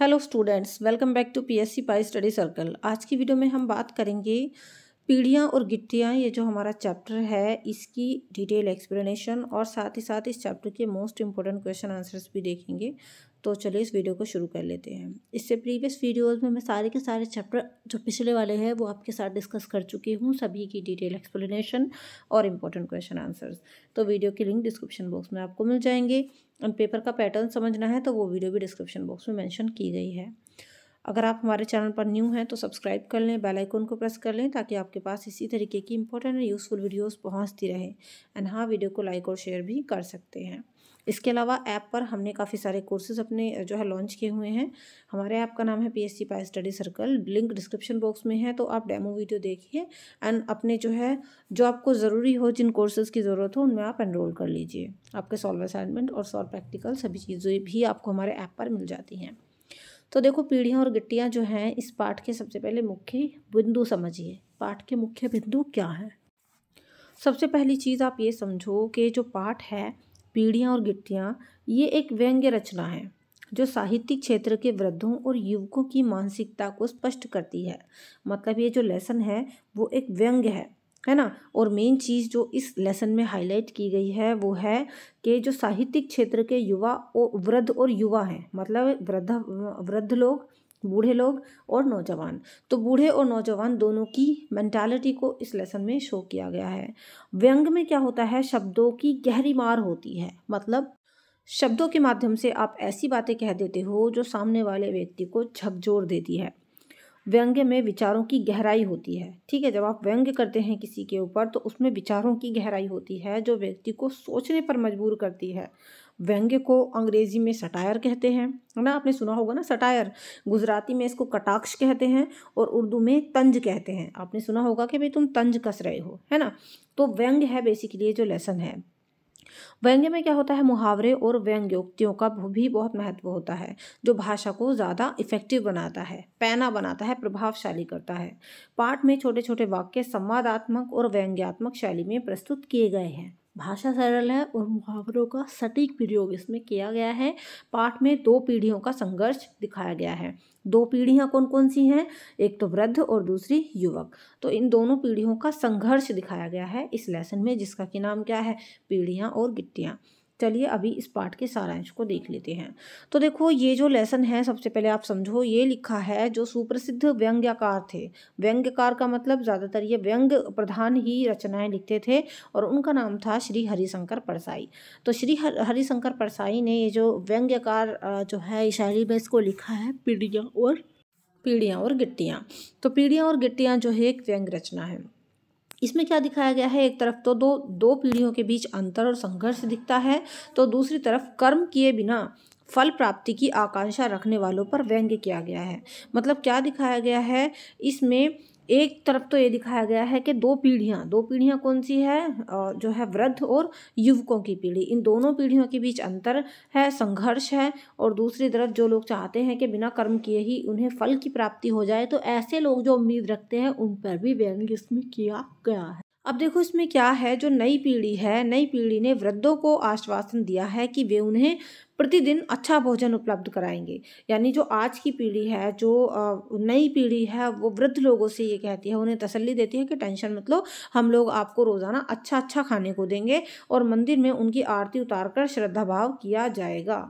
hello students welcome back to PSC pie study circle आज की video में हम बात करेंगे पीढ़ियाँ और गिट्टियाँ ये जो हमारा चैप्टर है इसकी डिटेल एक्सप्लेनेशन और साथ ही साथ इस चैप्टर के मोस्ट इंपॉर्टेंट क्वेश्चन आंसर्स भी देखेंगे तो चलिए इस वीडियो को शुरू कर लेते हैं इससे प्रीवियस वीडियोस में मैं सारे के सारे चैप्टर जो पिछले वाले हैं वो आपके साथ डिस्कस कर चुकी हूँ सभी की डिटेल एक्सप्लेनेशन और इम्पोर्टेंट क्वेश्चन आंसर्स तो वीडियो की लिंक डिस्क्रिप्शन बॉक्स में आपको मिल जाएंगे और पेपर का पैटर्न समझना है तो वो वीडियो भी डिस्क्रिप्शन बॉक्स में मैंशन की गई है अगर आप हमारे चैनल पर न्यू हैं तो सब्सक्राइब कर लें बेल आइकन को प्रेस कर लें ताकि आपके पास इसी तरीके की इंपॉर्टेंट और यूज़फुल वीडियोस पहुंचती रहे एंड हाँ वीडियो को लाइक और शेयर भी कर सकते हैं इसके अलावा ऐप पर हमने काफ़ी सारे कोर्सेज अपने जो है लॉन्च किए हुए हैं हमारे ऐप का नाम है P S C pie study circle link description box में है तो आप डेमो वीडियो देखिए एंड अपने जो है जो आपको ज़रूरी हो जिन कोर्सेज़ की ज़रूरत हो उनमें आप एनरोल कर लीजिए आपके सॉल्व असाइनमेंट और सॉल्व प्रैक्टिकल सभी चीज़ें भी आपको हमारे ऐप पर मिल जाती हैं तो देखो पीढ़ियाँ और गिट्टियाँ जो हैं इस पाठ के सबसे पहले मुख्य बिंदु समझिए पाठ के मुख्य बिंदु क्या है सबसे पहली चीज़ आप ये समझो कि जो पाठ है पीढ़ियाँ और गिट्टियाँ ये एक व्यंग्य रचना है जो साहित्यिक क्षेत्र के वृद्धों और युवकों की मानसिकता को स्पष्ट करती है मतलब ये जो लेसन है वो एक व्यंग्य है है ना और मेन चीज़ जो इस लेसन में हाईलाइट की गई है वो है कि जो साहित्यिक क्षेत्र के युवा वृद्ध और युवा हैं मतलब वृद्ध वृद्ध लोग बूढ़े लोग और नौजवान तो बूढ़े और नौजवान दोनों की मेंटालिटी को इस लेसन में शो किया गया है व्यंग में क्या होता है शब्दों की गहरी मार होती है मतलब शब्दों के माध्यम से आप ऐसी बातें कह देते हो जो सामने वाले व्यक्ति को झकझोर देती है व्यंग्य में विचारों की गहराई होती है ठीक है जब आप व्यंग्य करते हैं किसी के ऊपर तो उसमें विचारों की गहराई होती है जो व्यक्ति को सोचने पर मजबूर करती है व्यंग्य को अंग्रेजी में सटायर कहते हैं है ना आपने सुना होगा ना सटायर गुजराती में इसको कटाक्ष कहते हैं और उर्दू में तंज कहते हैं आपने सुना होगा कि भाई तुम तंज कस रहे हो है ना तो व्यंग्य है बेसिकली जो लेसन है व्यंग्य में क्या होता है मुहावरे और व्यंग्योक्तियों का भी बहुत महत्व होता है जो भाषा को ज़्यादा इफेक्टिव बनाता है पैना बनाता है प्रभावशाली करता है पाठ में छोटे छोटे वाक्य संवादात्मक और व्यंग्यात्मक शैली में प्रस्तुत किए गए हैं भाषा सरल है और मुहावरों का सटीक प्रयोग इसमें किया गया है पाठ में दो पीढ़ियों का संघर्ष दिखाया गया है दो पीढ़ियाँ कौन कौन सी हैं एक तो वृद्ध और दूसरी युवक तो इन दोनों पीढ़ियों का संघर्ष दिखाया गया है इस लेसन में जिसका कि नाम क्या है पीढ़ियाँ और गिट्टियाँ चलिए अभी इस पाठ के सारांश को देख लेते हैं तो देखो ये जो लेसन है सबसे पहले आप समझो ये लिखा है जो सुप्रसिद्ध व्यंग्यकार थे व्यंग्यकार का मतलब ज़्यादातर ये व्यंग प्रधान ही रचनाएं लिखते थे और उनका नाम था श्री हरिशंकर परसाई तो श्री हर हरिशंकर परसाई ने ये जो व्यंग्यकार जो है शायरी में इसको लिखा है पीढ़ियाँ और पीढ़ियाँ और गिट्टियाँ तो पीढ़ियाँ और गिट्टियाँ जो है एक व्यंग रचना है इसमें क्या दिखाया गया है एक तरफ तो दो दो पीढ़ियों के बीच अंतर और संघर्ष दिखता है तो दूसरी तरफ कर्म किए बिना फल प्राप्ति की आकांक्षा रखने वालों पर व्यंग्य किया गया है मतलब क्या दिखाया गया है इसमें एक तरफ तो ये दिखाया गया है कि दो पीढ़ियाँ दो पीढ़ियाँ कौन सी है जो है वृद्ध और युवकों की पीढ़ी इन दोनों पीढ़ियों के बीच अंतर है संघर्ष है और दूसरी तरफ जो लोग चाहते हैं कि बिना कर्म किए ही उन्हें फल की प्राप्ति हो जाए तो ऐसे लोग जो उम्मीद रखते हैं उन पर भी व्यंग्य इसमें किया गया है अब देखो इसमें क्या है जो नई पीढ़ी है नई पीढ़ी ने वृद्धों को आश्वासन दिया है कि वे उन्हें प्रतिदिन अच्छा भोजन उपलब्ध कराएंगे यानी जो आज की पीढ़ी है जो नई पीढ़ी है वो वृद्ध लोगों से ये कहती है उन्हें तसल्ली देती है कि टेंशन मत लो हम लोग आपको रोज़ाना अच्छा अच्छा खाने को देंगे और मंदिर में उनकी आरती उतार कर श्रद्धा भाव किया जाएगा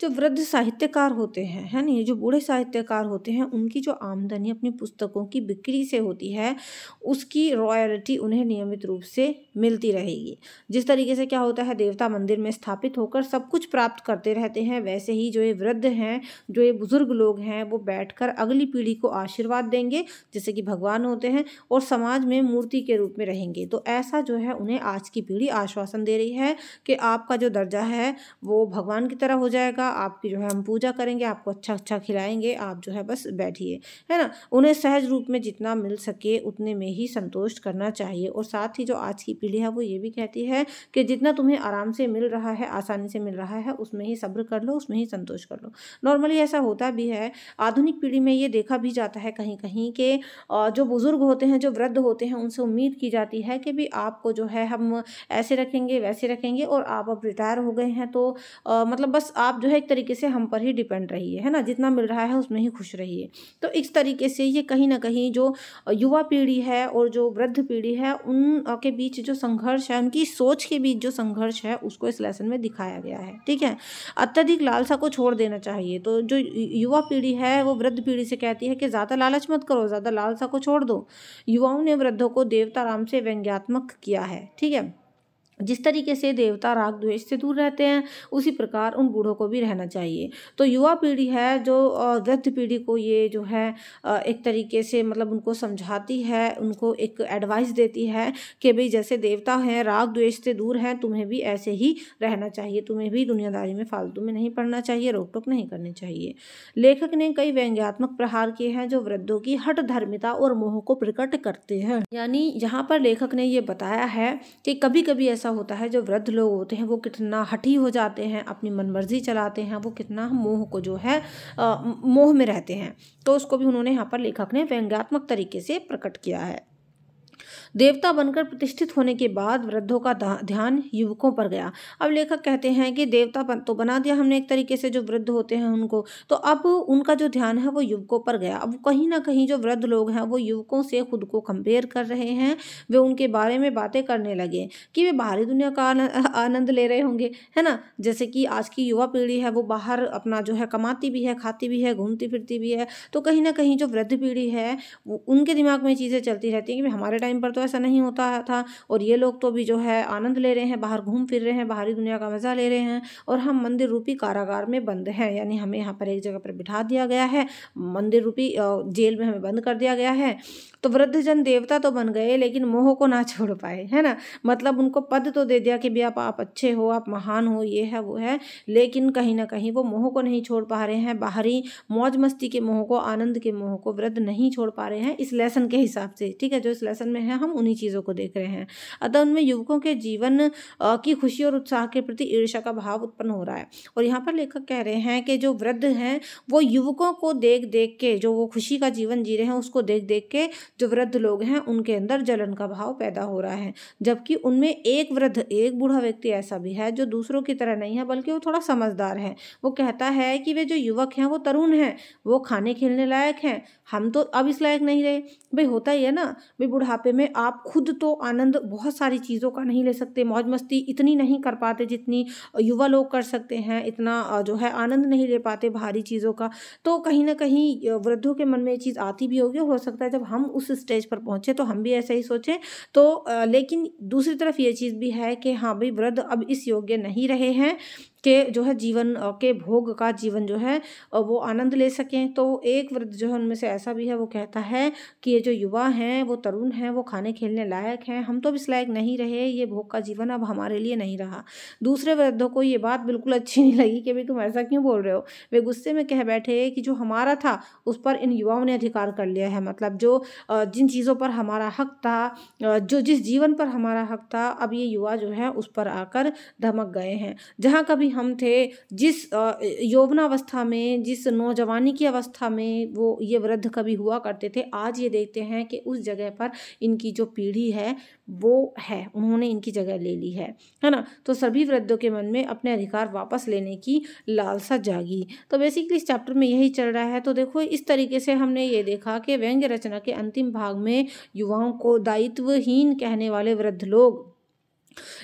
जो वृद्ध साहित्यकार होते हैं है ना ये जो बूढ़े साहित्यकार होते हैं उनकी जो आमदनी अपनी पुस्तकों की बिक्री से होती है उसकी रॉयल्टी उन्हें नियमित रूप से मिलती रहेगी जिस तरीके से क्या होता है देवता मंदिर में स्थापित होकर सब कुछ प्राप्त करते रहते हैं वैसे ही जो ये वृद्ध हैं जो ये बुज़ुर्ग लोग हैं वो बैठ अगली पीढ़ी को आशीर्वाद देंगे जैसे कि भगवान होते हैं और समाज में मूर्ति के रूप में रहेंगे तो ऐसा जो है उन्हें आज की पीढ़ी आश्वासन दे रही है कि आपका जो दर्जा है वो भगवान की तरह हो जाएगा का आपकी जो है हम पूजा करेंगे आपको अच्छा अच्छा खिलाएंगे आप जो है बस बैठिए है ना उन्हें सहज रूप में जितना मिल सके उतने में ही संतोष करना चाहिए और साथ ही जो आज की पीढ़ी है वो ये भी कहती है कि जितना तुम्हें आराम से मिल रहा है आसानी से मिल रहा है उसमें ही सब्र कर लो उसमें ही संतोष कर लो नॉर्मली ऐसा होता भी है आधुनिक पीढ़ी में ये देखा भी जाता है कहीं कहीं के जो बुज़ुर्ग होते हैं जो वृद्ध होते हैं उनसे उम्मीद की जाती है कि भी आपको जो है हम ऐसे रखेंगे वैसे रखेंगे और आप अब रिटायर हो गए हैं तो आ, मतलब बस आप जो है है एक तरीके से हम पर ही डिपेंड रही है ना जितना मिल रहा है उसमें ही खुश रहिए तो इस तरीके से ये कहीं ना कहीं जो युवा पीढ़ी है और जो वृद्ध पीढ़ी है उन के बीच जो संघर्ष है उनकी सोच के बीच जो संघर्ष है उसको इस लेसन में दिखाया गया है ठीक है अत्यधिक लालसा को छोड़ देना चाहिए तो जो युवा पीढ़ी है वो वृद्ध पीढ़ी से कहती है कि ज़्यादा लालच मत करो ज़्यादा लालसा को छोड़ दो युवाओं ने वृद्धों को देवता राम से व्यंग्यात्मक किया है ठीक है जिस तरीके से देवता राग द्वेष से दूर रहते हैं उसी प्रकार उन बूढ़ों को भी रहना चाहिए तो युवा पीढ़ी है जो वृद्ध पीढ़ी को ये जो है एक तरीके से मतलब उनको समझाती है उनको एक एडवाइस देती है कि भाई जैसे देवता हैं राग द्वेष से दूर हैं तुम्हें भी ऐसे ही रहना चाहिए तुम्हें भी दुनियादारी में फालतू में नहीं पढ़ना चाहिए रोक टोक नहीं करनी चाहिए लेखक ने कई व्यंग्यात्मक प्रहार किए हैं जो वृद्धों की हट धर्मिता और मोह को प्रकट करते हैं यानी यहाँ पर लेखक ने ये बताया है कि कभी कभी ऐसा ऐसा होता है जो वृद्ध लोग होते हैं वो कितना हठी हो जाते हैं अपनी मनमर्जी चलाते हैं वो कितना मोह को जो है आ, मोह में रहते हैं तो उसको भी उन्होंने यहाँ पर लेखक ने व्यंग्यात्मक तरीके से प्रकट किया है देवता बनकर प्रतिष्ठित होने के बाद वृद्धों का ध्यान युवकों पर गया अब लेखक कहते हैं कि देवता तो बना दिया हमने एक तरीके से जो वृद्ध होते हैं उनको तो अब उनका जो ध्यान है वो युवकों पर गया अब कहीं ना कहीं जो वृद्ध लोग हैं वो युवकों से खुद को कंपेयर कर रहे हैं वे उनके बारे में बातें करने लगे कि वे बाहरी दुनिया का आनंद ले रहे होंगे है ना जैसे कि आज की युवा पीढ़ी है वो बाहर अपना जो है कमाती भी है खाती भी है घूमती फिरती भी है तो कहीं ना कहीं जो वृद्ध पीढ़ी है उनके दिमाग में चीज़ें चलती रहती हैं कि हमारे टाइम पर तो ऐसा नहीं होता था और ये लोग तो भी जो है आनंद ले रहे हैं बाहर घूम फिर रहे हैं बाहरी दुनिया का मज़ा ले रहे हैं और हम मंदिर रूपी कारागार में बंद हैं यानी हमें यहाँ पर एक जगह पर बिठा दिया गया है मंदिर रूपी जेल में हमें बंद कर दिया गया है तो वृद्ध जन देवता तो बन गए लेकिन मोह को ना छोड़ पाए है ना मतलब उनको पद तो दे दिया कि भी आप आप अच्छे हो आप महान हो ये है वो है लेकिन कहीं ना कहीं वो मोह को नहीं छोड़ पा रहे हैं बाहरी मौज मस्ती के मोह को आनंद के मोह को वृद्ध नहीं छोड़ पा रहे हैं इस लेसन के हिसाब से ठीक है जो इस लेसन में है हम उन्हीं चीज़ों को देख रहे हैं अतः उनमें युवकों के जीवन की खुशी और उत्साह के प्रति ईर्षा का भाव उत्पन्न हो रहा है और यहाँ पर लेखक कह रहे हैं कि जो वृद्ध हैं वो युवकों को देख देख के जो वो खुशी का जीवन जी रहे हैं उसको देख देख के जो वृद्ध लोग हैं उनके अंदर जलन का भाव पैदा हो रहा है जबकि उनमें एक वृद्ध एक बूढ़ा व्यक्ति ऐसा भी है जो दूसरों की तरह नहीं है बल्कि वो थोड़ा समझदार है वो कहता है कि वे जो युवक हैं वो तरुण हैं वो खाने खेलने लायक हैं हम तो अब इस लायक नहीं रहे भाई होता ही है ना भाई बुढ़ापे बुढ़ापे में आप खुद तो आनंद बहुत सारी चीज़ों का नहीं ले सकते मौज मस्ती इतनी नहीं कर पाते जितनी युवा लोग कर सकते हैं इतना जो है आनंद नहीं ले पाते भारी चीज़ों का तो कहीं ना कहीं वृद्धों के मन में ये चीज़ आती भी होगी हो सकता है जब हम उस स्टेज पर पहुँचे तो हम भी ऐसा ही सोचें तो लेकिन दूसरी तरफ ये चीज़ भी है कि हाँ भाई वृद्ध अब इस योग्य नहीं रहे हैं के जो है जीवन के भोग का जीवन जो है वो आनंद ले सकें तो एक वृद्ध जो है उनमें से ऐसा भी है वो कहता है कि ये जो युवा हैं वो तरुण हैं वो खाने खेलने लायक हैं हम तो इस लायक नहीं रहे ये भोग का जीवन अब हमारे लिए नहीं रहा दूसरे वृद्धों को ये बात बिल्कुल अच्छी नहीं लगी कि भाई तुम ऐसा क्यों बोल रहे हो वे गुस्से में कह बैठे कि जो हमारा था उस पर इन युवाओं ने अधिकार कर लिया है मतलब जो जिन चीज़ों पर हमारा हक था जो जिस जीवन पर हमारा हक था अब ये युवा जो है उस पर आकर धमक गए हैं जहाँ कभी हम थे जिस यौवनावस्था में जिस नौजवानी की अवस्था में वो ये वृद्ध कभी हुआ करते थे आज ये देखते हैं कि उस जगह पर इनकी जो पीढ़ी है वो है उन्होंने इनकी जगह ले ली है है ना तो सभी वृद्धों के मन में अपने अधिकार वापस लेने की लालसा जागी तो बेसिकली इस चैप्टर में यही चल रहा है तो देखो इस तरीके से हमने ये देखा कि व्यंग्य रचना के अंतिम भाग में युवाओं को दायित्वहीन कहने वाले वृद्ध लोग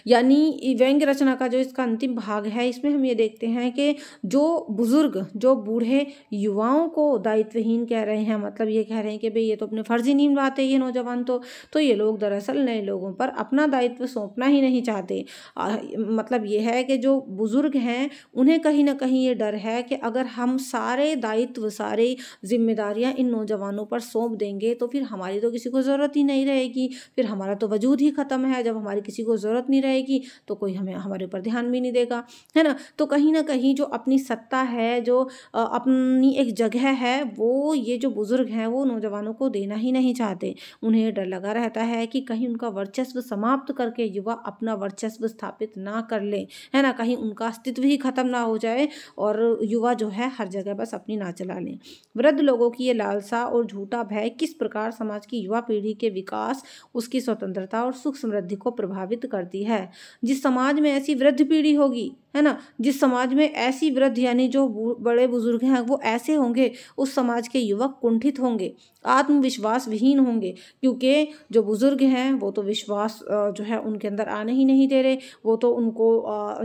यानी व्यंग्य रचना का जो इसका अंतिम भाग है इसमें हम ये देखते हैं कि जो बुज़ुर्ग जो बूढ़े युवाओं को दायित्वहीन कह रहे हैं मतलब ये कह रहे हैं कि भाई ये तो अपने फर्जी नींद आते ये नौजवान तो तो ये लोग दरअसल नए लोगों पर अपना दायित्व सौंपना ही नहीं चाहते आ, मतलब ये है कि जो बुज़ुर्ग हैं उन्हें कहीं ना कहीं ये डर है कि अगर हम सारे दायित्व सारे जिम्मेदारियाँ इन नौजवानों पर सौंप देंगे तो फिर हमारी तो किसी को ज़रूरत ही नहीं रहेगी फिर हमारा तो वजूद ही ख़त्म है जब हमारी किसी को ज़रूरत जरूरत नहीं रहेगी तो कोई हमें हमारे ऊपर ध्यान भी नहीं देगा है ना तो कहीं ना कहीं जो अपनी सत्ता है जो अपनी एक जगह है वो ये जो बुज़ुर्ग हैं वो नौजवानों को देना ही नहीं चाहते उन्हें डर लगा रहता है कि कहीं उनका वर्चस्व समाप्त करके युवा अपना वर्चस्व स्थापित ना कर लें है ना कहीं उनका अस्तित्व ही खत्म ना हो जाए और युवा जो है हर जगह बस अपनी ना चला लें वृद्ध लोगों की ये लालसा और झूठा भय किस प्रकार समाज की युवा पीढ़ी के विकास उसकी स्वतंत्रता और सुख समृद्धि को प्रभावित कर करती है जिस समाज में ऐसी वृद्ध पीढ़ी होगी है ना जिस समाज में ऐसी वृद्ध यानी जो बड़े बुजुर्ग हैं वो ऐसे होंगे उस समाज के युवक कुंठित होंगे आत्मविश्वास विहीन होंगे क्योंकि जो बुज़ुर्ग हैं वो तो विश्वास जो है उनके अंदर आने ही नहीं दे रहे वो तो उनको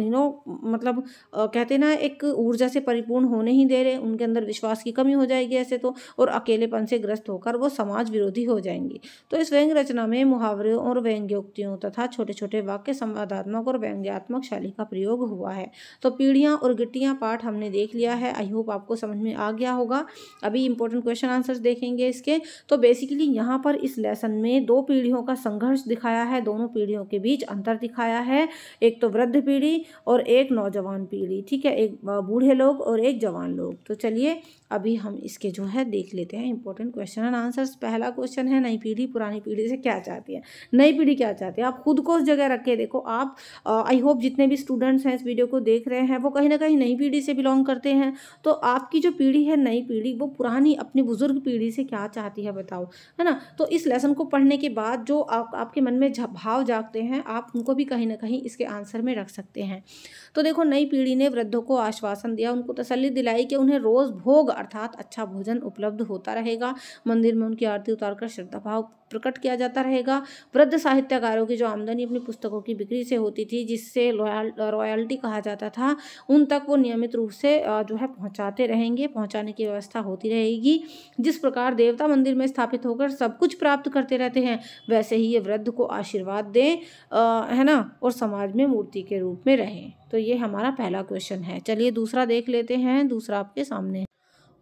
यू नो मतलब कहते ना एक ऊर्जा से परिपूर्ण होने ही दे रहे उनके अंदर विश्वास की कमी हो जाएगी ऐसे तो और अकेलेपन से ग्रस्त होकर वो समाज विरोधी हो जाएंगे तो इस व्यंग रचना में मुहावरे और व्यंग्योक्तियों तथा छोटे छोटे वाक्य संवादात्मक और व्यंग्यात्मक शैली का प्रयोग हुआ है तो पीढ़ियाँ और गिट्टियाँ पाठ हमने देख लिया है आई होप आपको समझ में आ गया होगा अभी इंपॉर्टेंट क्वेश्चन आंसर्स देखेंगे इस के तो बेसिकली यहाँ पर इस लेसन में दो पीढ़ियों का संघर्ष दिखाया है दोनों पीढ़ियों के बीच अंतर दिखाया है एक तो वृद्ध पीढ़ी और एक नौजवान पीढ़ी ठीक है एक बूढ़े लोग और एक जवान लोग तो चलिए अभी हम इसके जो है देख लेते हैं इंपॉर्टेंट क्वेश्चन एंड आंसर्स पहला क्वेश्चन है नई पीढ़ी पुरानी पीढ़ी से क्या चाहती है नई पीढ़ी क्या चाहती है आप खुद को उस जगह रख के देखो आप आई होप जितने भी स्टूडेंट्स हैं इस वीडियो को देख रहे हैं वो कहीं ना कहीं नई पीढ़ी से बिलोंग करते हैं तो आपकी जो पीढ़ी है नई पीढ़ी वो पुरानी अपनी बुजुर्ग पीढ़ी से क्या चाहती है बताओ है ना तो इस लेसन को पढ़ने के बाद जो आप आपके मन में भाव जागते हैं आप उनको भी कहीं ना कहीं इसके आंसर में रख सकते हैं तो देखो नई पीढ़ी ने वृद्धों को आश्वासन दिया उनको तसली दिलाई कि उन्हें रोज़ भोग अर्थात अच्छा भोजन उपलब्ध होता रहेगा मंदिर में उनकी आरती उतार कर श्रद्धाभाव प्रकट किया जाता रहेगा वृद्ध साहित्यकारों की जो आमदनी अपनी पुस्तकों की बिक्री से होती थी जिससे रॉयल्टी कहा जाता था उन तक वो नियमित रूप से जो है पहुंचाते रहेंगे पहुंचाने की व्यवस्था होती रहेगी जिस प्रकार देवता माता मंदिर में स्थापित होकर सब कुछ प्राप्त करते रहते हैं वैसे ही ये वृद्ध को आशीर्वाद दें है ना और समाज में मूर्ति के रूप में रहें तो ये हमारा पहला क्वेश्चन है चलिए दूसरा देख लेते हैं दूसरा आपके सामने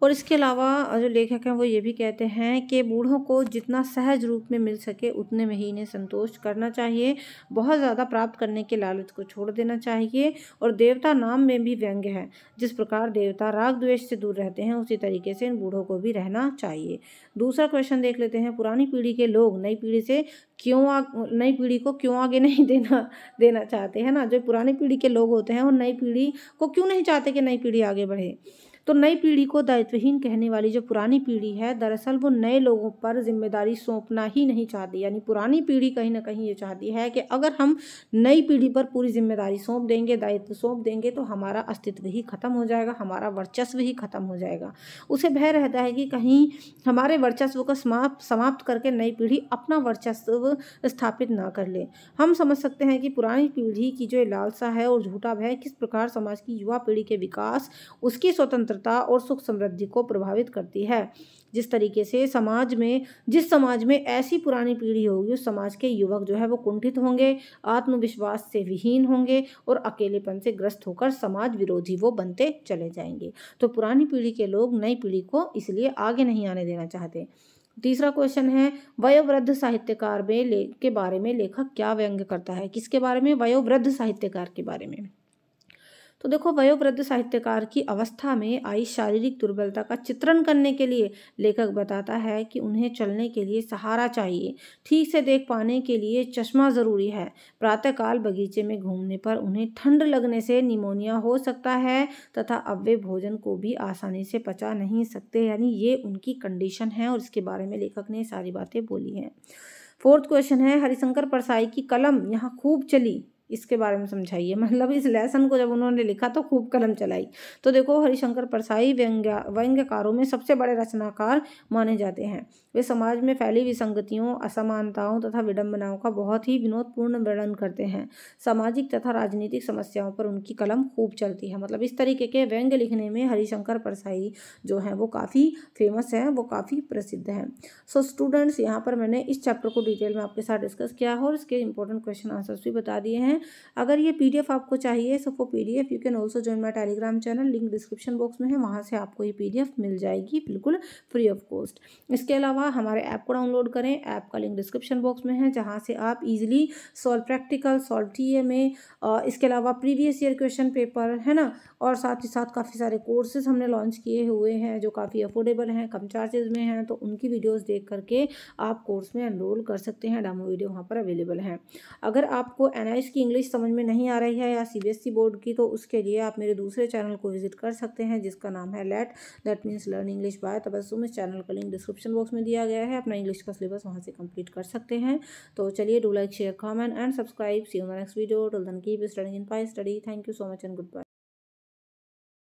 और इसके अलावा जो लेखक हैं वो ये भी कहते हैं कि बूढ़ों को जितना सहज रूप में मिल सके उतने में ही इन्हें संतोष करना चाहिए बहुत ज़्यादा प्राप्त करने के लालच को छोड़ देना चाहिए और देवता नाम में भी व्यंग्य है जिस प्रकार देवता राग द्वेष से दूर रहते हैं उसी तरीके से इन बूढ़ों को भी रहना चाहिए दूसरा क्वेश्चन देख लेते हैं पुरानी पीढ़ी के लोग नई पीढ़ी से क्यों आ नई पीढ़ी को क्यों आगे नहीं देना देना चाहते हैं ना जो पुरानी पीढ़ी के लोग होते हैं वो नई पीढ़ी को क्यों नहीं चाहते कि नई पीढ़ी आगे बढ़े तो नई पीढ़ी को दायित्वहीन कहने वाली जो पुरानी पीढ़ी है दरअसल वो नए लोगों पर जिम्मेदारी सौंपना ही नहीं चाहती यानी पुरानी पीढ़ी कहीं ना कहीं ये चाहती है कि अगर हम नई पीढ़ी पर पूरी जिम्मेदारी सौंप देंगे दायित्व सौंप देंगे तो हमारा अस्तित्व ही ख़त्म हो जाएगा हमारा वर्चस्व ही ख़त्म हो जाएगा उसे भय रहता है कि कहीं हमारे वर्चस्व को समाप्त समाप्त करके नई पीढ़ी अपना वर्चस्व स्थापित ना कर ले हम समझ सकते हैं कि पुरानी पीढ़ी की जो लालसा है और झूठा भय किस प्रकार समाज की युवा पीढ़ी के विकास उसकी स्वतंत्र स्वतंत्रता और सुख समृद्धि को प्रभावित करती है जिस तरीके से समाज में जिस समाज में ऐसी पुरानी पीढ़ी होगी उस समाज के युवक जो है वो कुंठित होंगे आत्मविश्वास से विहीन होंगे और अकेलेपन से ग्रस्त होकर समाज विरोधी वो बनते चले जाएंगे तो पुरानी पीढ़ी के लोग नई पीढ़ी को इसलिए आगे नहीं आने देना चाहते तीसरा क्वेश्चन है वयोवृद्ध साहित्यकार में ले के बारे में लेखक क्या व्यंग करता है किसके बारे में वयोवृद्ध साहित्यकार के बारे में तो देखो वयोवृद्ध साहित्यकार की अवस्था में आई शारीरिक दुर्बलता का चित्रण करने के लिए लेखक बताता है कि उन्हें चलने के लिए सहारा चाहिए ठीक से देख पाने के लिए चश्मा ज़रूरी है प्रातःकाल बगीचे में घूमने पर उन्हें ठंड लगने से निमोनिया हो सकता है तथा अब वे भोजन को भी आसानी से पचा नहीं सकते यानी ये उनकी कंडीशन है और इसके बारे में लेखक ने सारी बातें बोली हैं फोर्थ क्वेश्चन है हरिशंकर परसाई की कलम यहाँ खूब चली इसके बारे में समझाइए मतलब इस लेसन को जब उन्होंने लिखा तो खूब कलम चलाई तो देखो हरिशंकर परसाई व्यंग्य व्यंग्यकारों में सबसे बड़े रचनाकार माने जाते हैं वे समाज में फैली विसंगतियों असमानताओं तथा विडंबनाओं का बहुत ही विनोदपूर्ण वर्णन करते हैं सामाजिक तथा राजनीतिक समस्याओं पर उनकी कलम खूब चलती है मतलब इस तरीके के व्यंग्य लिखने में हरिशंकर परसाई जो हैं वो काफ़ी फेमस हैं वो काफ़ी प्रसिद्ध हैं सो स्टूडेंट्स यहाँ पर मैंने इस चैप्टर को डिटेल में आपके साथ डिस्कस किया है और इसके इंपॉर्टेंट क्वेश्चन आंसर्स भी बता दिए हैं हैं अगर ये पी आपको चाहिए so for PDF you can also join my Telegram channel link description box में है वहाँ से आपको ये पी मिल जाएगी बिल्कुल फ्री ऑफ कॉस्ट इसके अलावा हमारे ऐप को डाउनलोड करें ऐप का लिंक डिस्क्रिप्शन बॉक्स में है जहाँ से आप easily solve practical solve T में इसके अलावा प्रीवियस ईयर क्वेश्चन पेपर है ना और साथ ही साथ काफ़ी सारे कोर्सेज हमने लॉन्च किए हुए हैं जो काफ़ी अफोर्डेबल हैं कम चार्जेज में हैं तो उनकी वीडियोस देख करके आप कोर्स में एनरोल कर सकते हैं डामो वीडियो वहाँ पर अवेलेबल हैं अगर आपको एन की इंग्लिश समझ में नहीं आ रही है या सी बोर्ड e की तो उसके लिए आप मेरे दूसरे चैनल को विजिट कर सकते हैं जिसका नाम है let that means learn English by Tabassum इस चैनल का लिंक डिस्क्रिप्शन बॉक्स में दिया गया है अपना इंग्लिश का सिलेबस वहाँ से कंप्लीट कर सकते हैं तो चलिए do like share comment and subscribe see next video till then keep studying in pie study thank you so much and good bye